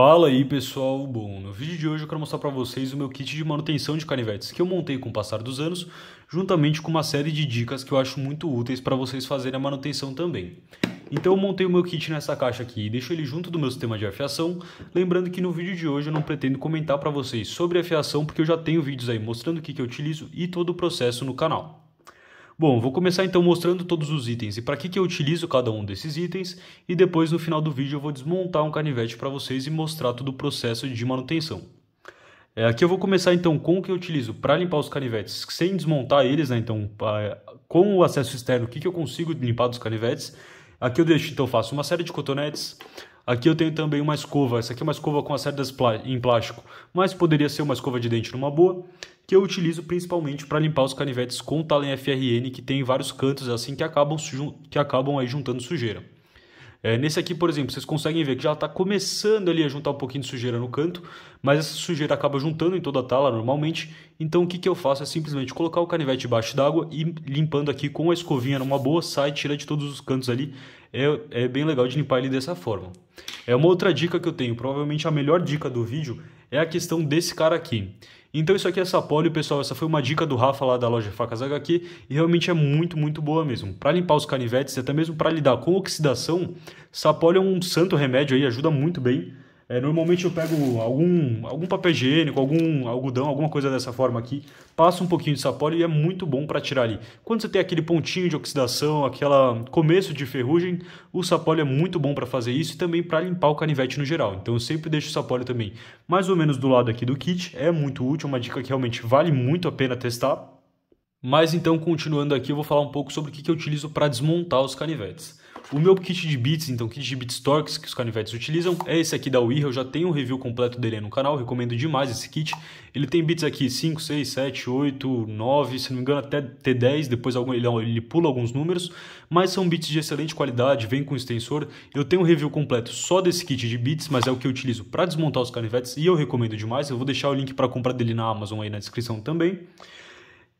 Fala aí pessoal, bom, no vídeo de hoje eu quero mostrar para vocês o meu kit de manutenção de canivetes que eu montei com o passar dos anos, juntamente com uma série de dicas que eu acho muito úteis para vocês fazerem a manutenção também. Então eu montei o meu kit nessa caixa aqui e deixo ele junto do meu sistema de afiação, lembrando que no vídeo de hoje eu não pretendo comentar para vocês sobre afiação porque eu já tenho vídeos aí mostrando o que, que eu utilizo e todo o processo no canal. Bom, vou começar então mostrando todos os itens e para que, que eu utilizo cada um desses itens e depois no final do vídeo eu vou desmontar um canivete para vocês e mostrar todo o processo de manutenção. É, aqui eu vou começar então com o que eu utilizo para limpar os canivetes sem desmontar eles, né? então com o acesso externo o que, que eu consigo limpar dos canivetes. Aqui eu deixo, então faço uma série de cotonetes, Aqui eu tenho também uma escova. Essa aqui é uma escova com as em plástico, mas poderia ser uma escova de dente numa boa, que eu utilizo principalmente para limpar os canivetes com talen FRN que tem vários cantos assim que acabam, que acabam aí juntando sujeira. É, nesse aqui, por exemplo, vocês conseguem ver que já está começando ali a juntar um pouquinho de sujeira no canto, mas essa sujeira acaba juntando em toda a tala normalmente. Então o que, que eu faço é simplesmente colocar o canivete debaixo d'água e limpando aqui com a escovinha numa boa, sai, tira de todos os cantos ali é, é bem legal de limpar ele dessa forma. É uma outra dica que eu tenho, provavelmente a melhor dica do vídeo é a questão desse cara aqui. Então isso aqui é sapólio, pessoal, essa foi uma dica do Rafa lá da loja Facas HQ e realmente é muito, muito boa mesmo. Para limpar os canivetes, até mesmo para lidar com oxidação, sapólio é um santo remédio aí, ajuda muito bem. É, normalmente eu pego algum, algum papel higiênico, algum algodão, alguma coisa dessa forma aqui, passo um pouquinho de sapólio e é muito bom para tirar ali. Quando você tem aquele pontinho de oxidação, aquela começo de ferrugem, o sapólio é muito bom para fazer isso e também para limpar o canivete no geral. Então eu sempre deixo o sapólio também mais ou menos do lado aqui do kit, é muito útil, uma dica que realmente vale muito a pena testar. Mas então, continuando aqui, eu vou falar um pouco sobre o que eu utilizo para desmontar os canivetes. O meu kit de bits, então, kit de bits torques que os canivetes utilizam, é esse aqui da Weir, eu já tenho um review completo dele no canal, recomendo demais esse kit. Ele tem bits aqui 5, 6, 7, 8, 9, se não me engano até T10, depois algum, ele pula alguns números, mas são bits de excelente qualidade, vem com extensor. Eu tenho um review completo só desse kit de bits, mas é o que eu utilizo para desmontar os canivetes e eu recomendo demais. Eu vou deixar o link para comprar dele na Amazon aí na descrição também.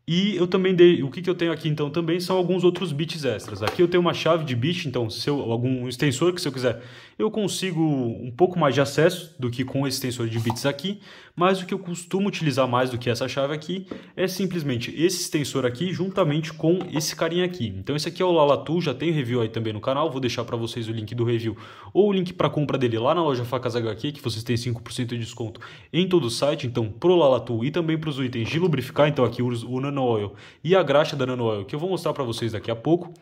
E eu também dei, o que, que eu tenho aqui então também são alguns outros bits extras. Aqui eu tenho uma chave de bit, então se eu, algum extensor que se eu quiser, eu consigo um pouco mais de acesso do que com esse extensor de bits aqui, mas o que eu costumo utilizar mais do que essa chave aqui é simplesmente esse extensor aqui juntamente com esse carinha aqui. Então esse aqui é o Lalatu, já tem review aí também no canal, vou deixar para vocês o link do review ou o link para compra dele lá na loja Facas HQ, que vocês têm 5% de desconto em todo o site, então pro Lalatu e também para os itens de lubrificar, então aqui o Nano Oil e a graxa da Nano Oil, que eu vou mostrar para vocês daqui a pouco.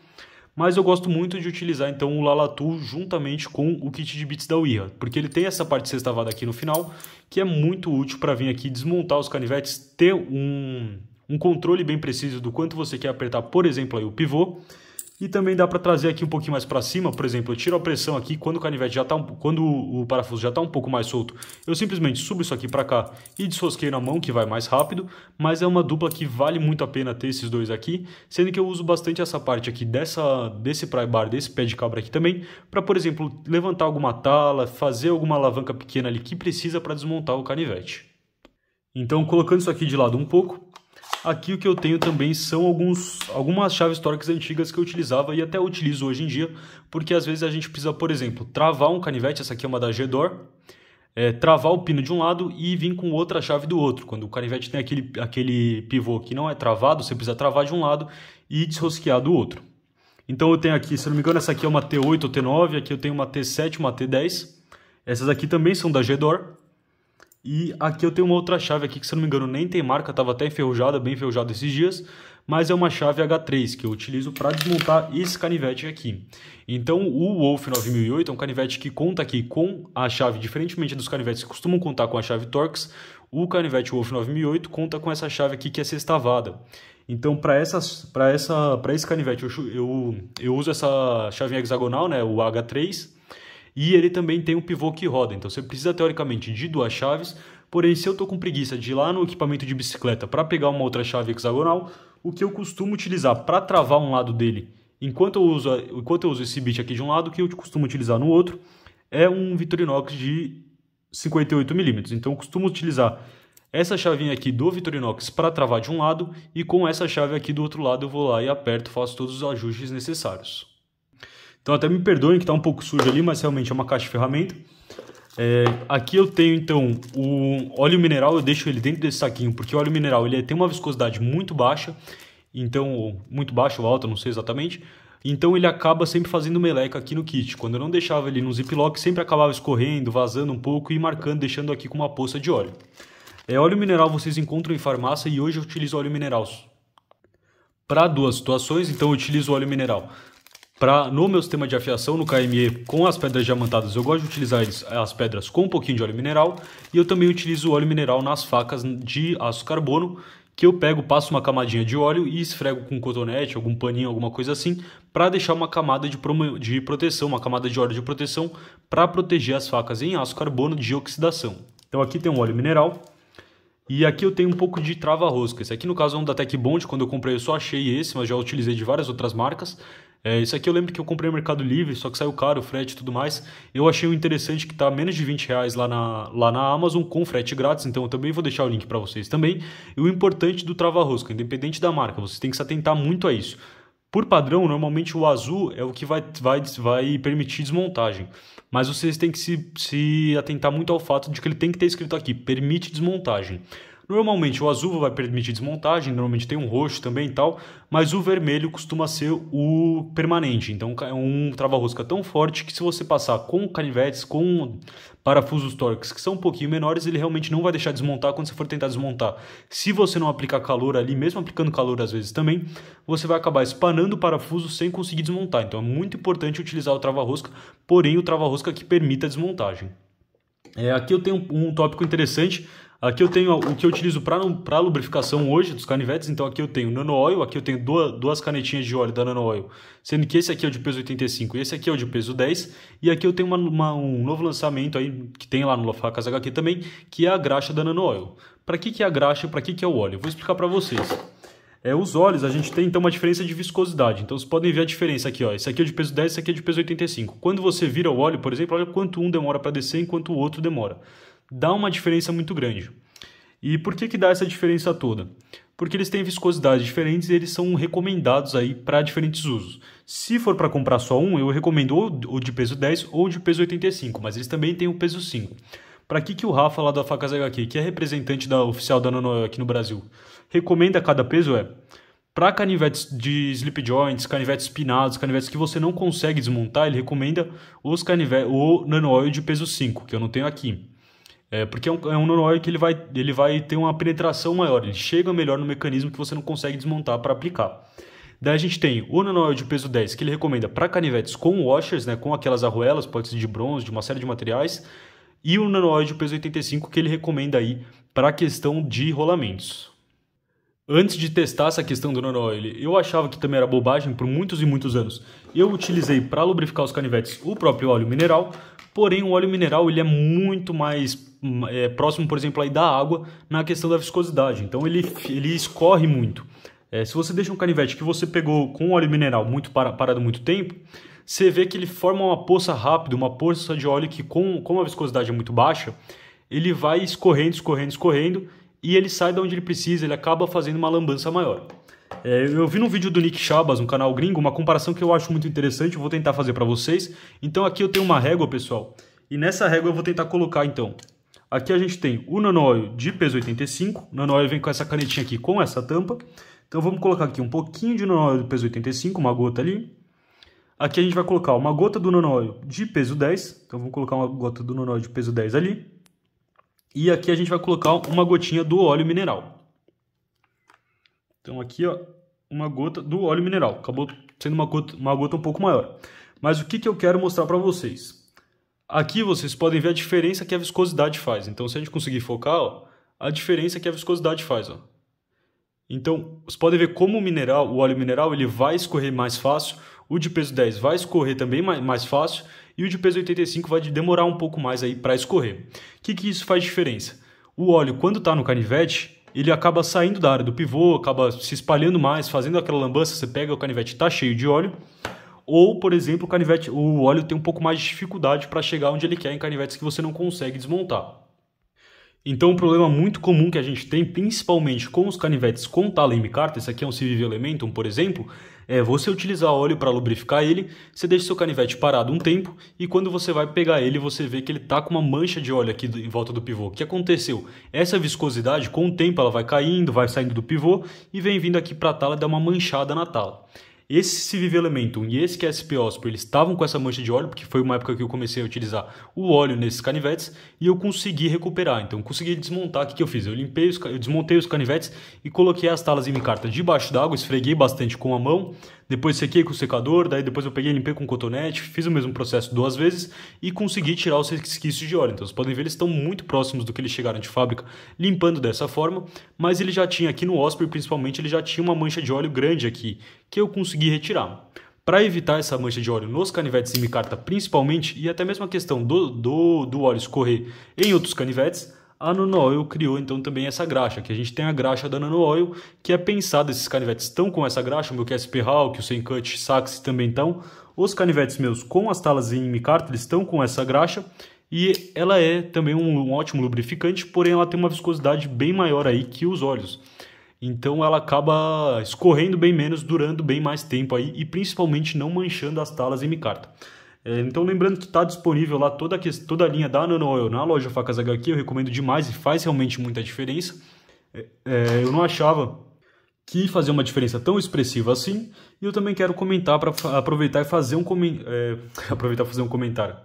Mas eu gosto muito de utilizar então o Lalatu juntamente com o kit de bits da Ouija, porque ele tem essa parte sextavada aqui no final, que é muito útil para vir aqui desmontar os canivetes, ter um, um controle bem preciso do quanto você quer apertar, por exemplo, aí, o pivô, e também dá para trazer aqui um pouquinho mais para cima, por exemplo, eu tiro a pressão aqui quando o canivete já tá um, quando o parafuso já está um pouco mais solto. Eu simplesmente subo isso aqui para cá e desrosquei na mão, que vai mais rápido, mas é uma dupla que vale muito a pena ter esses dois aqui, sendo que eu uso bastante essa parte aqui dessa desse pry bar, desse pé de cabra aqui também, para por exemplo, levantar alguma tala, fazer alguma alavanca pequena ali que precisa para desmontar o canivete. Então, colocando isso aqui de lado um pouco, Aqui o que eu tenho também são alguns, algumas chaves torques antigas que eu utilizava e até utilizo hoje em dia, porque às vezes a gente precisa, por exemplo, travar um canivete, essa aqui é uma da Gedor, é, travar o pino de um lado e vir com outra chave do outro. Quando o canivete tem aquele, aquele pivô que não é travado, você precisa travar de um lado e desrosquear do outro. Então eu tenho aqui, se não me engano, essa aqui é uma T8 ou T9, aqui eu tenho uma T7, uma T10. Essas aqui também são da Gedor. E aqui eu tenho uma outra chave aqui que, se não me engano, nem tem marca, estava até enferrujada, bem enferrujada esses dias, mas é uma chave H3 que eu utilizo para desmontar esse canivete aqui. Então, o Wolf 9008 é um canivete que conta aqui com a chave, diferentemente dos canivetes que costumam contar com a chave Torx, o canivete Wolf 9008 conta com essa chave aqui que é sextavada. Então, para esse canivete, eu, eu, eu uso essa chave hexagonal, né, o H3, e ele também tem um pivô que roda, então você precisa teoricamente de duas chaves, porém se eu estou com preguiça de ir lá no equipamento de bicicleta para pegar uma outra chave hexagonal, o que eu costumo utilizar para travar um lado dele, enquanto eu uso, enquanto eu uso esse bit aqui de um lado, o que eu costumo utilizar no outro é um Vitorinox de 58mm, então eu costumo utilizar essa chavinha aqui do Vitorinox para travar de um lado e com essa chave aqui do outro lado eu vou lá e aperto, faço todos os ajustes necessários. Então até me perdoem que está um pouco sujo ali, mas realmente é uma caixa de ferramenta. É, aqui eu tenho então o óleo mineral, eu deixo ele dentro desse saquinho, porque o óleo mineral ele tem uma viscosidade muito baixa, então muito baixa ou alta, não sei exatamente. Então ele acaba sempre fazendo meleca aqui no kit. Quando eu não deixava ele no ziplock, sempre acabava escorrendo, vazando um pouco e marcando, deixando aqui com uma poça de óleo. É, óleo mineral vocês encontram em farmácia e hoje eu utilizo óleo mineral para duas situações, então eu utilizo óleo mineral Pra, no meu sistema de afiação, no KME, com as pedras diamantadas, eu gosto de utilizar eles, as pedras com um pouquinho de óleo mineral. E eu também utilizo óleo mineral nas facas de aço carbono, que eu pego, passo uma camadinha de óleo e esfrego com um cotonete, algum paninho, alguma coisa assim, para deixar uma camada de, de proteção, uma camada de óleo de proteção, para proteger as facas em aço carbono de oxidação. Então aqui tem um óleo mineral, e aqui eu tenho um pouco de trava-rosca. Esse aqui, no caso, é um da Tech Bond. Quando eu comprei, eu só achei esse, mas já utilizei de várias outras marcas. É, isso aqui eu lembro que eu comprei no Mercado Livre, só que saiu caro o frete e tudo mais. Eu achei o interessante que tá menos de 20 reais lá na, lá na Amazon com frete grátis, então eu também vou deixar o link para vocês também. E o importante do trava-rosca, independente da marca, você tem que se atentar muito a isso. Por padrão, normalmente o azul é o que vai, vai, vai permitir desmontagem. Mas vocês têm que se, se atentar muito ao fato de que ele tem que ter escrito aqui, permite desmontagem. Normalmente o azul vai permitir desmontagem, normalmente tem um roxo também e tal, mas o vermelho costuma ser o permanente. Então é um trava-rosca tão forte que se você passar com canivetes, com parafusos torques que são um pouquinho menores, ele realmente não vai deixar desmontar quando você for tentar desmontar. Se você não aplicar calor ali, mesmo aplicando calor às vezes também, você vai acabar espanando o parafuso sem conseguir desmontar. Então é muito importante utilizar o trava-rosca, porém o trava-rosca que permita a desmontagem. É, aqui eu tenho um, um tópico interessante Aqui eu tenho o que eu utilizo para lubrificação hoje dos canivetes, então aqui eu tenho Nano Oil, aqui eu tenho duas, duas canetinhas de óleo da Nano Oil, sendo que esse aqui é o de peso 85 e esse aqui é o de peso 10, e aqui eu tenho uma, uma, um novo lançamento aí que tem lá no Lofacas HQ também, que é a graxa da Nano Oil. Para que, que é a graxa e para que, que é o óleo? Eu vou explicar para vocês. É, os óleos, a gente tem então uma diferença de viscosidade. Então vocês podem ver a diferença aqui, ó. Esse aqui é de peso 10, esse aqui é de peso 85. Quando você vira o óleo, por exemplo, olha quanto um demora para descer enquanto o outro demora dá uma diferença muito grande. E por que, que dá essa diferença toda? Porque eles têm viscosidades diferentes e eles são recomendados aí para diferentes usos. Se for para comprar só um, eu recomendo ou de peso 10 ou de peso 85, mas eles também têm o peso 5. Para que, que o Rafa lá da Facas HQ, que é representante da oficial da Nano aqui no Brasil, recomenda cada peso é para canivetes de slip joints, canivetes pinados, canivetes que você não consegue desmontar, ele recomenda os canivetes, o nano oil de peso 5, que eu não tenho aqui. É, porque é um, é um que ele vai, ele vai ter uma penetração maior, ele chega melhor no mecanismo que você não consegue desmontar para aplicar. Daí a gente tem o Nano de peso 10, que ele recomenda para canivetes com washers, né, com aquelas arruelas, pode ser de bronze, de uma série de materiais, e o Nano de peso 85, que ele recomenda aí para a questão de rolamentos. Antes de testar essa questão do oil, eu achava que também era bobagem por muitos e muitos anos. Eu utilizei para lubrificar os canivetes o próprio óleo mineral, porém o óleo mineral ele é muito mais hum, é, próximo, por exemplo, aí da água na questão da viscosidade. Então ele, ele escorre muito. É, se você deixa um canivete que você pegou com óleo mineral muito para, parado muito tempo, você vê que ele forma uma poça rápida, uma poça de óleo que com, com a viscosidade é muito baixa, ele vai escorrendo, escorrendo, escorrendo e ele sai de onde ele precisa, ele acaba fazendo uma lambança maior. É, eu vi num vídeo do Nick Chabas, um canal gringo, uma comparação que eu acho muito interessante, eu vou tentar fazer para vocês. Então aqui eu tenho uma régua, pessoal, e nessa régua eu vou tentar colocar então. Aqui a gente tem o nanóio de peso 85, o nanóio vem com essa canetinha aqui com essa tampa. Então vamos colocar aqui um pouquinho de nanóio de peso 85, uma gota ali. Aqui a gente vai colocar uma gota do nanóio de peso 10, então vamos colocar uma gota do nanóio de peso 10 ali. E aqui a gente vai colocar uma gotinha do óleo mineral. Então aqui, ó, uma gota do óleo mineral. Acabou sendo uma gota, uma gota um pouco maior. Mas o que, que eu quero mostrar para vocês? Aqui vocês podem ver a diferença que a viscosidade faz. Então se a gente conseguir focar, ó, a diferença que a viscosidade faz. Ó. Então, vocês podem ver como o mineral, o óleo mineral, ele vai escorrer mais fácil, o de peso 10 vai escorrer também mais, mais fácil, e o de peso 85 vai demorar um pouco mais aí para escorrer. O que, que isso faz diferença? O óleo, quando está no canivete, ele acaba saindo da área do pivô, acaba se espalhando mais, fazendo aquela lambança, você pega o canivete está cheio de óleo, ou, por exemplo, o canivete, o óleo tem um pouco mais de dificuldade para chegar onde ele quer em canivetes que você não consegue desmontar. Então, um problema muito comum que a gente tem, principalmente com os canivetes com tala e micarta, esse aqui é um Civil Elementum, por exemplo, é você utilizar óleo para lubrificar ele, você deixa seu canivete parado um tempo e quando você vai pegar ele, você vê que ele tá com uma mancha de óleo aqui em volta do pivô. O que aconteceu? Essa viscosidade, com o tempo, ela vai caindo, vai saindo do pivô e vem vindo aqui para a tala e dá uma manchada na tala. Esse vive Elementum e esse QSP é Osprey, eles estavam com essa mancha de óleo, porque foi uma época que eu comecei a utilizar o óleo nesses canivetes, e eu consegui recuperar. Então, consegui desmontar. O que, que eu fiz? Eu limpei, os, eu desmontei os canivetes e coloquei as talas em carta debaixo d'água, esfreguei bastante com a mão, depois sequei com o secador, daí depois eu peguei e limpei com cotonete, fiz o mesmo processo duas vezes e consegui tirar os resquícios de óleo. Então vocês podem ver, eles estão muito próximos do que eles chegaram de fábrica limpando dessa forma, mas ele já tinha aqui no Osprey principalmente, ele já tinha uma mancha de óleo grande aqui, que eu consegui retirar. Para evitar essa mancha de óleo nos canivetes de micarta principalmente, e até mesmo a questão do, do, do óleo escorrer em outros canivetes, a ah, Oil criou então também essa graxa, que a gente tem a graxa da Oil, que é pensada, esses canivetes estão com essa graxa, o meu QSP Hawk, o Sencut, Saxe também estão, os canivetes meus com as talas em micarta, eles estão com essa graxa, e ela é também um, um, ótimo lubrificante, porém ela tem uma viscosidade bem maior aí que os óleos. Então ela acaba escorrendo bem menos, durando bem mais tempo aí e principalmente não manchando as talas em micarta. É, então lembrando que está disponível lá toda a, toda a linha da Nano Oil na loja Facas HQ, eu recomendo demais e faz realmente muita diferença. É, é, eu não achava que fazia uma diferença tão expressiva assim, e eu também quero comentar para aproveitar e fazer um é, aproveitar fazer um comentário.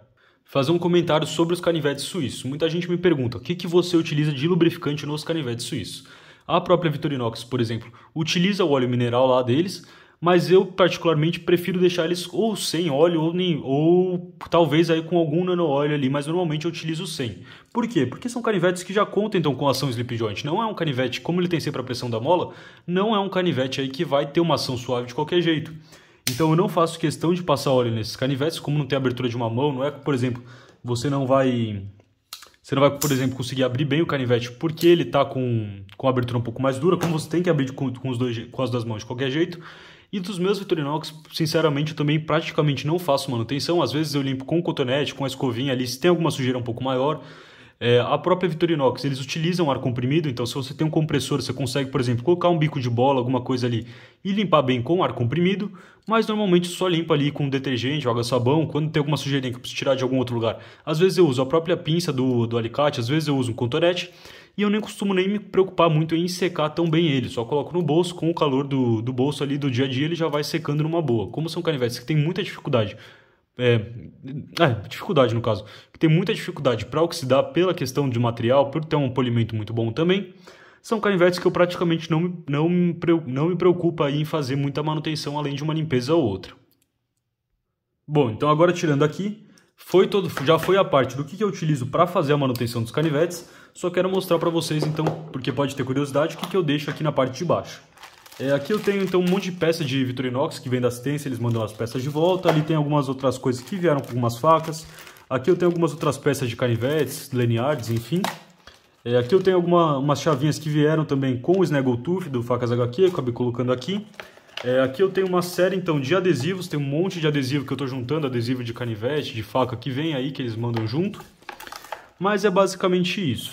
Fazer um comentário sobre os canivetes suíços. Muita gente me pergunta, o que, que você utiliza de lubrificante nos canivetes suíços? A própria Vitorinox, por exemplo, utiliza o óleo mineral lá deles, mas eu particularmente prefiro deixar eles ou sem óleo ou nem ou talvez aí com algum nano óleo ali, mas normalmente eu utilizo sem. Por quê? Porque são canivetes que já contam então com ação slip joint. Não é um canivete, como ele tem sempre a pressão da mola, não é um canivete aí que vai ter uma ação suave de qualquer jeito. Então eu não faço questão de passar óleo nesses canivetes, como não tem abertura de uma mão, não é, por exemplo, você não vai você não vai, por exemplo, conseguir abrir bem o canivete porque ele está com, com a abertura um pouco mais dura, como você tem que abrir com, com, os dois, com as duas mãos de qualquer jeito, e dos meus Vitorinox, sinceramente, eu também praticamente não faço manutenção. Às vezes eu limpo com cotonete, com a escovinha ali, se tem alguma sujeira um pouco maior. É, a própria Victorinox, eles utilizam ar comprimido, então se você tem um compressor, você consegue, por exemplo, colocar um bico de bola, alguma coisa ali e limpar bem com ar comprimido, mas normalmente só limpa ali com detergente, água sabão, quando tem alguma sujeirinha que eu preciso tirar de algum outro lugar. Às vezes eu uso a própria pinça do, do alicate, às vezes eu uso um contorete, e eu nem costumo nem me preocupar muito em secar tão bem ele, só coloco no bolso, com o calor do, do bolso ali do dia a dia ele já vai secando numa boa. Como são canivetes que tem muita dificuldade é, é, dificuldade no caso, que tem muita dificuldade para oxidar pela questão de material, por ter um polimento muito bom também, são canivetes que eu praticamente não, me, não, me, não me preocupa em fazer muita manutenção além de uma limpeza ou outra. Bom, então agora tirando aqui, foi todo, já foi a parte do que, que eu utilizo para fazer a manutenção dos canivetes, só quero mostrar para vocês então, porque pode ter curiosidade, o que, que eu deixo aqui na parte de baixo. É, aqui eu tenho então um monte de peça de Vitorinox que vem da assistência, eles mandam as peças de volta. Ali tem algumas outras coisas que vieram com algumas facas. Aqui eu tenho algumas outras peças de canivetes, Leniards, enfim. É, aqui eu tenho algumas chavinhas que vieram também com o Snaggletooth do Facas HQ, Eu acabei colocando aqui. É, aqui eu tenho uma série então de adesivos, tem um monte de adesivo que eu estou juntando, adesivo de canivete, de faca que vem aí, que eles mandam junto. Mas é basicamente isso.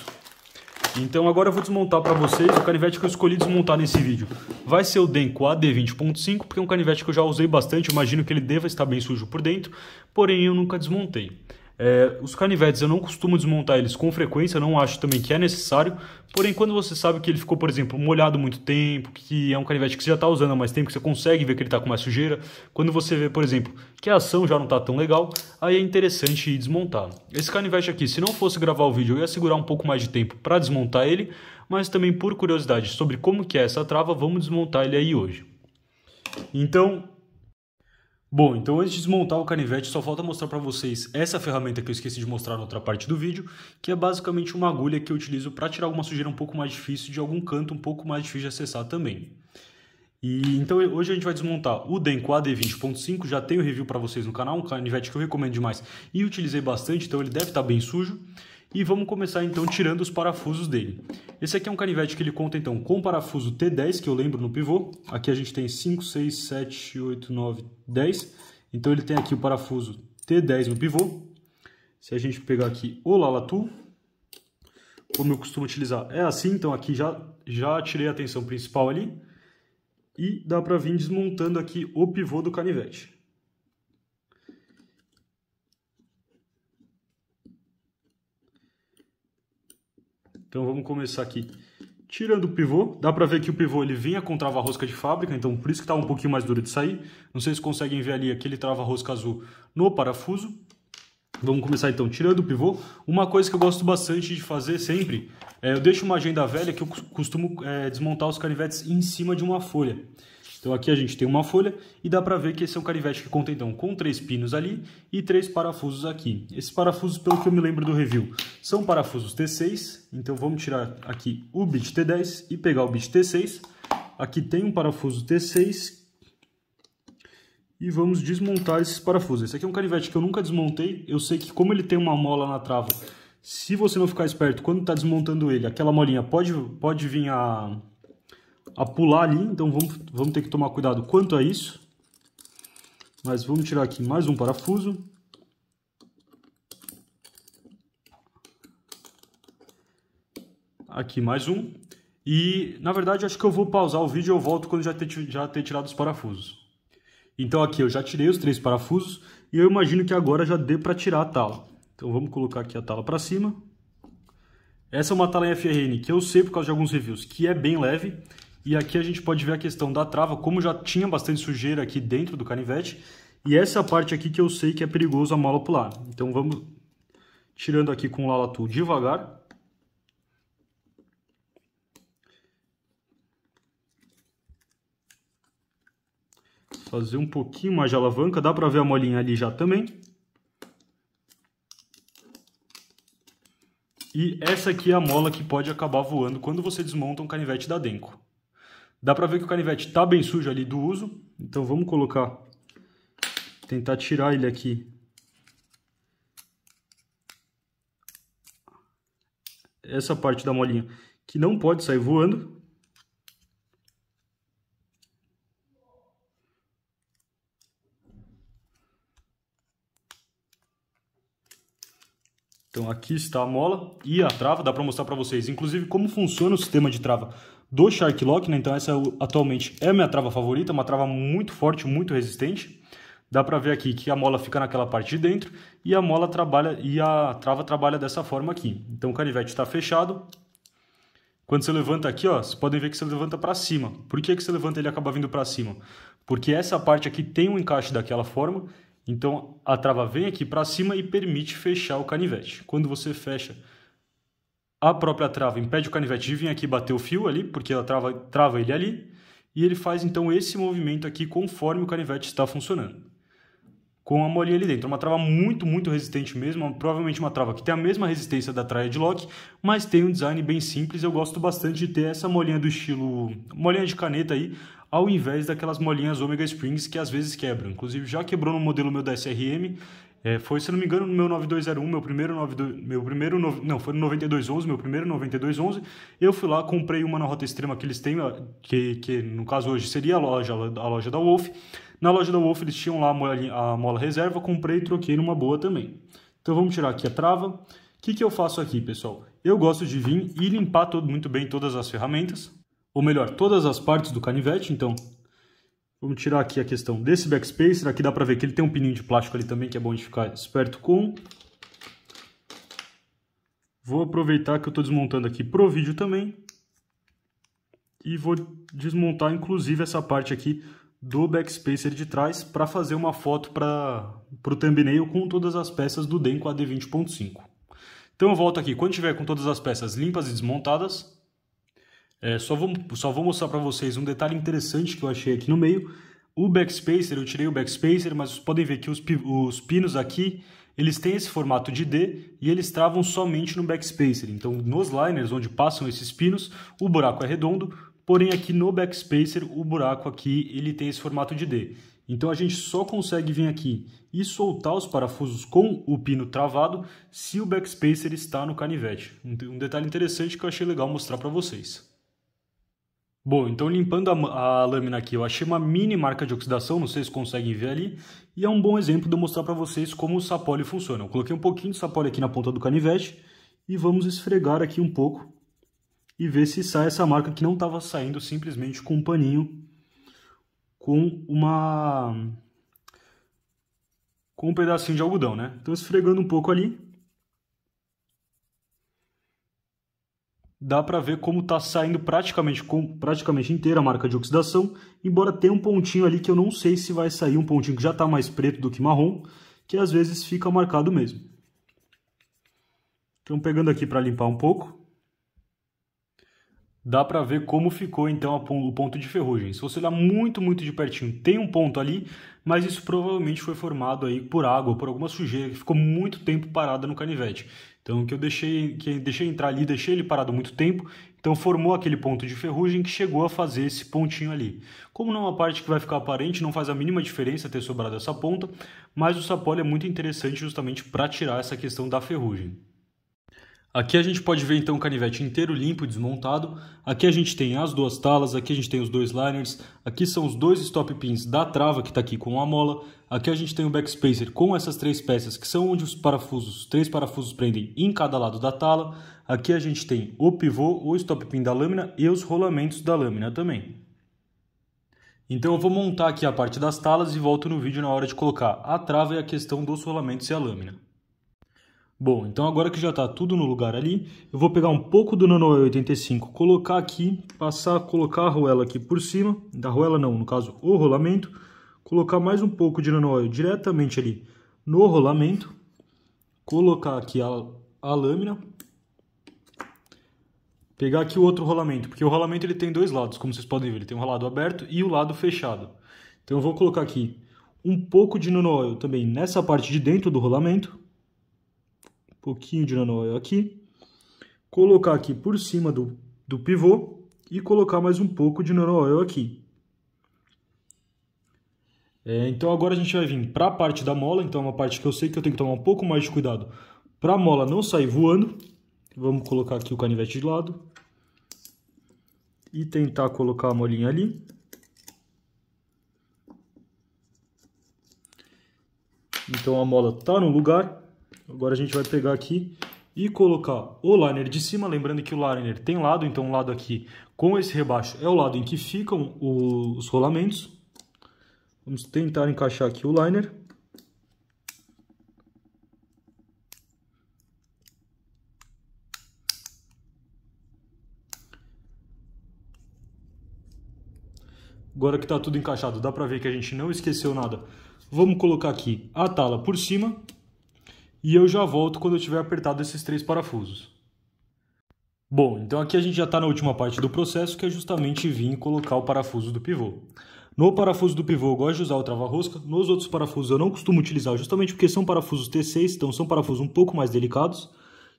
Então agora eu vou desmontar para vocês o canivete que eu escolhi desmontar nesse vídeo. Vai ser o Denko AD20.5, porque é um canivete que eu já usei bastante, imagino que ele deva estar bem sujo por dentro, porém eu nunca desmontei. É, os canivetes eu não costumo desmontar eles com frequência, não acho também que é necessário. Porém, quando você sabe que ele ficou, por exemplo, molhado muito tempo, que é um canivete que você já está usando há mais tempo, que você consegue ver que ele está com mais sujeira, quando você vê, por exemplo, que a ação já não está tão legal, aí é interessante ir Esse canivete aqui, se não fosse gravar o vídeo, eu ia segurar um pouco mais de tempo para desmontar ele, mas também por curiosidade sobre como que é essa trava, vamos desmontar ele aí hoje. Então, Bom, então antes de desmontar o canivete, só falta mostrar para vocês essa ferramenta que eu esqueci de mostrar na outra parte do vídeo, que é basicamente uma agulha que eu utilizo para tirar alguma sujeira um pouco mais difícil de algum canto um pouco mais difícil de acessar também. E então hoje a gente vai desmontar o Denko AD20.5, já tem o review para vocês no canal, um canivete que eu recomendo demais e utilizei bastante, então ele deve estar tá bem sujo. E vamos começar então tirando os parafusos dele. Esse aqui é um canivete que ele conta então com parafuso T10, que eu lembro no pivô. Aqui a gente tem 5, 6, 7, 8, 9, 10. Então ele tem aqui o parafuso T10 no pivô. Se a gente pegar aqui o Lalatu, como eu costumo utilizar, é assim. Então aqui já, já tirei a tensão principal ali. E dá para vir desmontando aqui o pivô do canivete. Então vamos começar aqui. Tirando o pivô, dá para ver que o pivô ele vinha com trava-rosca de fábrica, então por isso que está um pouquinho mais duro de sair. Não sei se conseguem ver ali aquele trava-rosca azul no parafuso. Vamos começar então tirando o pivô. Uma coisa que eu gosto bastante de fazer sempre, é, eu deixo uma agenda velha que eu costumo é, desmontar os canivetes em cima de uma folha. Então aqui a gente tem uma folha e dá para ver que esse é um carivete que conta então com três pinos ali e três parafusos aqui. Esses parafusos, pelo que eu me lembro do review, são parafusos T6, então vamos tirar aqui o bit T10 e pegar o bit T6. Aqui tem um parafuso T6 e vamos desmontar esses parafusos. Esse aqui é um carivete que eu nunca desmontei, eu sei que como ele tem uma mola na trava, se você não ficar esperto, quando está desmontando ele, aquela molinha pode, pode vir a a pular ali, então vamos, vamos ter que tomar cuidado quanto a isso. Mas vamos tirar aqui mais um parafuso. Aqui mais um. E, na verdade, acho que eu vou pausar o vídeo e eu volto quando já ter, já ter tirado os parafusos. Então aqui eu já tirei os três parafusos e eu imagino que agora já dê para tirar a tala. Então vamos colocar aqui a tala para cima. Essa é uma tala em FRN que eu sei por causa de alguns reviews que é bem leve e aqui a gente pode ver a questão da trava, como já tinha bastante sujeira aqui dentro do canivete. E essa é parte aqui que eu sei que é perigoso a mola pular. Então vamos tirando aqui com o Lalatu devagar. Fazer um pouquinho mais de alavanca, dá para ver a molinha ali já também. E essa aqui é a mola que pode acabar voando quando você desmonta um canivete da Denko. Dá para ver que o canivete está bem sujo ali do uso, então vamos colocar, tentar tirar ele aqui. Essa parte da molinha que não pode sair voando. Então aqui está a mola e a trava, dá para mostrar para vocês, inclusive como funciona o sistema de trava do Shark né? Então essa é atualmente é a minha trava favorita, uma trava muito forte, muito resistente. Dá para ver aqui que a mola fica naquela parte de dentro e a mola trabalha e a trava trabalha dessa forma aqui. Então o canivete está fechado. Quando você levanta aqui, ó, vocês podem ver que você levanta para cima. Por que que você levanta ele acaba vindo para cima? Porque essa parte aqui tem um encaixe daquela forma, então a trava vem aqui para cima e permite fechar o canivete. Quando você fecha a própria trava impede o canivete de vir aqui bater o fio ali, porque ela trava, trava ele ali, e ele faz então esse movimento aqui conforme o canivete está funcionando. Com a molinha ali dentro. É uma trava muito, muito resistente mesmo. É provavelmente uma trava que tem a mesma resistência da traia de lock, mas tem um design bem simples. Eu gosto bastante de ter essa molinha do estilo. molinha de caneta aí, ao invés daquelas molinhas Omega Springs que às vezes quebram. Inclusive já quebrou no modelo meu da SRM é, foi, se não me engano, no meu 9201, meu primeiro 92, meu primeiro não, foi no 9211, meu primeiro 9211. Eu fui lá, comprei uma na Rota Extrema que eles têm, que, que no caso hoje seria a loja, a loja da Wolf. Na loja da Wolf eles tinham lá a mola, a mola reserva, comprei e troquei numa boa também. Então vamos tirar aqui a trava. O que, que eu faço aqui, pessoal? Eu gosto de vir e limpar todo, muito bem todas as ferramentas, ou melhor, todas as partes do canivete. Então Vamos tirar aqui a questão desse backspacer. Aqui dá para ver que ele tem um pininho de plástico ali também, que é bom de ficar esperto com. Vou aproveitar que eu estou desmontando aqui pro vídeo também. E vou desmontar, inclusive, essa parte aqui do backspacer de trás para fazer uma foto para o thumbnail com todas as peças do Denko AD 205 Então eu volto aqui. Quando tiver com todas as peças limpas e desmontadas, é, só, vou, só vou mostrar para vocês um detalhe interessante que eu achei aqui no meio. O backspacer, eu tirei o backspacer, mas vocês podem ver que os, os pinos aqui, eles têm esse formato de D e eles travam somente no backspacer. Então, nos liners, onde passam esses pinos, o buraco é redondo, porém aqui no backspacer, o buraco aqui, ele tem esse formato de D. Então a gente só consegue vir aqui e soltar os parafusos com o pino travado se o backspacer está no canivete. Um detalhe interessante que eu achei legal mostrar para vocês. Bom, então limpando a, a, lâmina aqui, eu achei uma mini marca de oxidação, não sei se conseguem ver ali, e é um bom exemplo de eu mostrar para vocês como o sapole funciona. Eu coloquei um pouquinho de sapole aqui na ponta do canivete e vamos esfregar aqui um pouco e ver se sai essa marca que não estava saindo simplesmente com um paninho, com uma com um pedacinho de algodão, né? Então esfregando um pouco ali, dá para ver como está saindo praticamente, com, praticamente inteira a marca de oxidação, embora tenha um pontinho ali que eu não sei se vai sair, um pontinho que já está mais preto do que marrom, que às vezes fica marcado mesmo. Então pegando aqui para limpar um pouco, dá para ver como ficou então o ponto de ferrugem. Se você olhar muito, muito de pertinho, tem um ponto ali, mas isso provavelmente foi formado aí por água, por alguma sujeira que ficou muito tempo parada no canivete. Então, que eu deixei, que deixei entrar ali, deixei ele parado muito tempo, então formou aquele ponto de ferrugem que chegou a fazer esse pontinho ali. Como não é uma parte que vai ficar aparente, não faz a mínima diferença ter sobrado essa ponta, mas o sapólio é muito interessante justamente para tirar essa questão da ferrugem. Aqui a gente pode ver então o canivete inteiro limpo e desmontado. Aqui a gente tem as duas talas, aqui a gente tem os dois liners, aqui são os dois stop pins da trava que está aqui com a mola. Aqui a gente tem o backspacer com essas três peças que são onde os parafusos, três parafusos prendem em cada lado da tala. Aqui a gente tem o pivô, o stop pin da lâmina e os rolamentos da lâmina também. Então eu vou montar aqui a parte das talas e volto no vídeo na hora de colocar a trava e a questão dos rolamentos e a lâmina. Bom, então agora que já está tudo no lugar ali, eu vou pegar um pouco do Nanoel 85, colocar aqui, passar, colocar a roela aqui por cima, da roela não, no caso o rolamento, colocar mais um pouco de Nanoel diretamente ali no rolamento, colocar aqui a, a lâmina, pegar aqui o outro rolamento, porque o rolamento ele tem dois lados, como vocês podem ver, ele tem um lado aberto e o lado fechado. Então eu vou colocar aqui um pouco de Nanoel também nessa parte de dentro do rolamento, pouquinho de nanoil aqui, colocar aqui por cima do, do pivô e colocar mais um pouco de nanoil aqui. É, então agora a gente vai vir para a parte da mola, então é uma parte que eu sei que eu tenho que tomar um pouco mais de cuidado para a mola não sair voando. Vamos colocar aqui o canivete de lado e tentar colocar a molinha ali. Então a mola está no lugar. Agora a gente vai pegar aqui e colocar o liner de cima, lembrando que o liner tem lado, então o lado aqui com esse rebaixo é o lado em que ficam os rolamentos. Vamos tentar encaixar aqui o liner. Agora que está tudo encaixado, dá para ver que a gente não esqueceu nada. Vamos colocar aqui a tala por cima e eu já volto quando eu tiver apertado esses três parafusos. Bom, então aqui a gente já está na última parte do processo, que é justamente vir e colocar o parafuso do pivô. No parafuso do pivô eu gosto de usar o trava-rosca, nos outros parafusos eu não costumo utilizar, justamente porque são parafusos T6, então são parafusos um pouco mais delicados.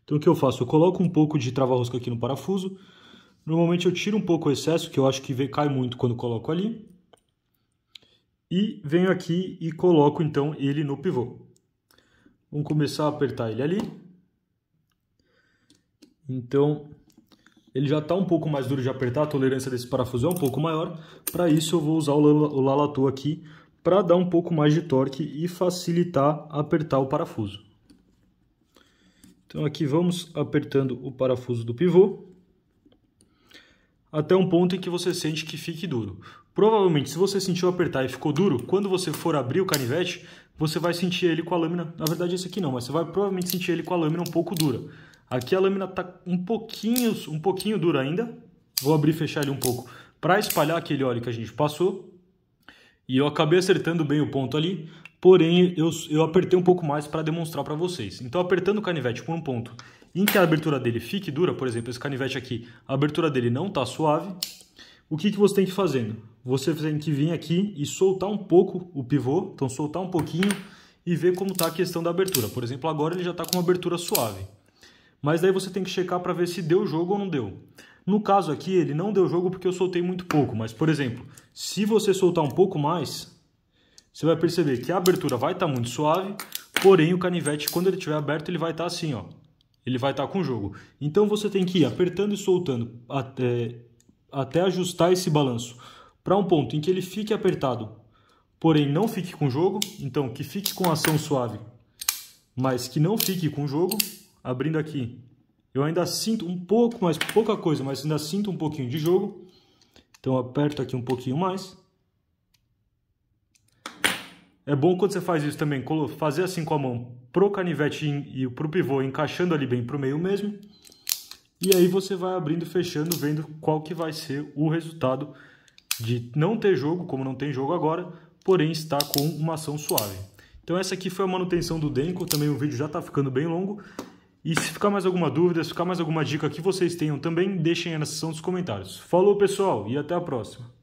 Então o que eu faço? Eu coloco um pouco de trava-rosca aqui no parafuso, normalmente eu tiro um pouco o excesso, que eu acho que cai muito quando coloco ali, e venho aqui e coloco então ele no pivô. Vamos começar a apertar ele ali. Então, ele já está um pouco mais duro de apertar, a tolerância desse parafuso é um pouco maior. Para isso eu vou usar o Lalatô aqui para dar um pouco mais de torque e facilitar apertar o parafuso. Então aqui vamos apertando o parafuso do pivô até um ponto em que você sente que fique duro. Provavelmente, se você sentiu apertar e ficou duro, quando você for abrir o canivete, você vai sentir ele com a lâmina. Na verdade, esse aqui não, mas você vai provavelmente sentir ele com a lâmina um pouco dura. Aqui a lâmina está um pouquinho, um pouquinho dura ainda. Vou abrir e fechar ele um pouco para espalhar aquele óleo que a gente passou. E eu acabei acertando bem o ponto ali, porém eu, eu apertei um pouco mais para demonstrar para vocês. Então, apertando o canivete por um ponto em que a abertura dele fique dura, por exemplo, esse canivete aqui, a abertura dele não está suave, o que, que você tem que fazer? Você tem que vir aqui e soltar um pouco o pivô, então soltar um pouquinho e ver como está a questão da abertura. Por exemplo, agora ele já está com uma abertura suave. Mas daí você tem que checar para ver se deu jogo ou não deu. No caso aqui, ele não deu jogo porque eu soltei muito pouco, mas por exemplo, se você soltar um pouco mais, você vai perceber que a abertura vai estar tá muito suave, porém o canivete, quando ele estiver aberto, ele vai estar tá assim, ó, ele vai estar com o jogo. Então você tem que ir apertando e soltando até, até ajustar esse balanço para um ponto em que ele fique apertado, porém não fique com o jogo, então que fique com ação suave, mas que não fique com o jogo, abrindo aqui. Eu ainda sinto um pouco mais, pouca coisa, mas ainda sinto um pouquinho de jogo. Então aperto aqui um pouquinho mais. É bom quando você faz isso também, fazer assim com a mão pro canivete e pro pivô, encaixando ali bem pro meio mesmo. E aí você vai abrindo e fechando, vendo qual que vai ser o resultado de não ter jogo, como não tem jogo agora, porém está com uma ação suave. Então essa aqui foi a manutenção do Denko, também o vídeo já está ficando bem longo. E se ficar mais alguma dúvida, se ficar mais alguma dica que vocês tenham também, deixem aí na seção dos comentários. Falou pessoal e até a próxima!